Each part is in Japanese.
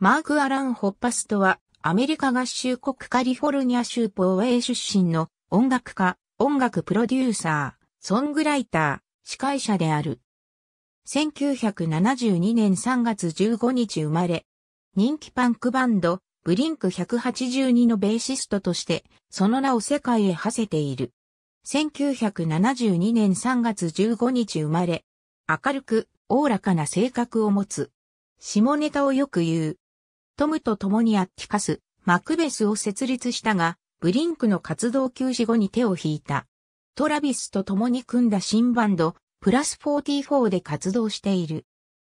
マーク・アラン・ホッパストは、アメリカ合衆国カリフォルニア州ポーウェイ出身の音楽家、音楽プロデューサー、ソングライター、司会者である。1972年3月15日生まれ、人気パンクバンド、ブリンク182のベーシストとして、その名を世界へ馳せている。1972年3月15日生まれ、明るく、おおらかな性格を持つ。下ネタをよく言う。トムと共にアッティカス、マクベスを設立したが、ブリンクの活動休止後に手を引いた。トラビスと共に組んだ新バンド、プラス44で活動している。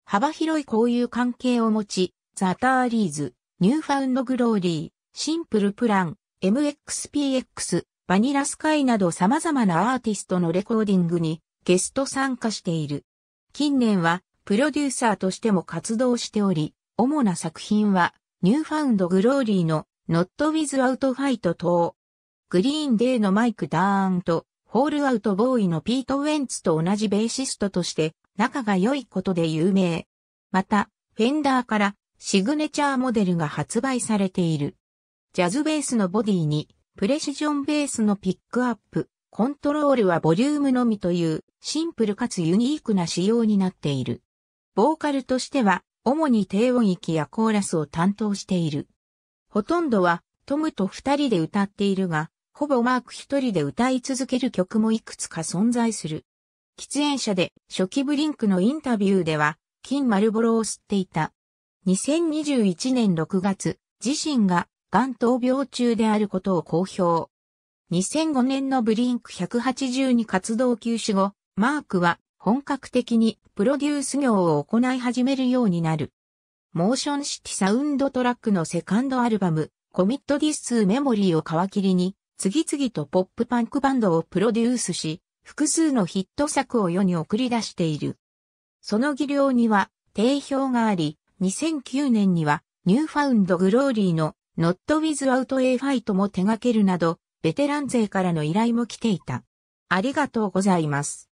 幅広い交友関係を持ち、ザ・ターリーズ、ニューファウンド・グローリー、シンプル・プラン、MXPX、バニラスカイなど様々なアーティストのレコーディングにゲスト参加している。近年はプロデューサーとしても活動しており、主な作品は、ニューファウンドグローリーのノット・ウィズ・アウト・ファイト等、グリーン・デーのマイク・ダーンと、ホールアウト・ボーイのピート・ウェンツと同じベーシストとして仲が良いことで有名。また、フェンダーからシグネチャーモデルが発売されている。ジャズベースのボディに、プレシジョンベースのピックアップ、コントロールはボリュームのみという、シンプルかつユニークな仕様になっている。ボーカルとしては、主に低音域やコーラスを担当している。ほとんどはトムと二人で歌っているが、ほぼマーク一人で歌い続ける曲もいくつか存在する。喫煙者で初期ブリンクのインタビューでは、金丸ボロを吸っていた。2021年6月、自身が癌闘病中であることを公表。2005年のブリンク182活動休止後、マークは本格的にプロデュース業を行い始めるようになる。モーションシティサウンドトラックのセカンドアルバム、コミットディスツーメモリーを皮切りに、次々とポップパンクバンドをプロデュースし、複数のヒット作を世に送り出している。その技量には定評があり、2009年にはニューファウンドグローリーの Not Without a Fight も手掛けるなど、ベテラン勢からの依頼も来ていた。ありがとうございます。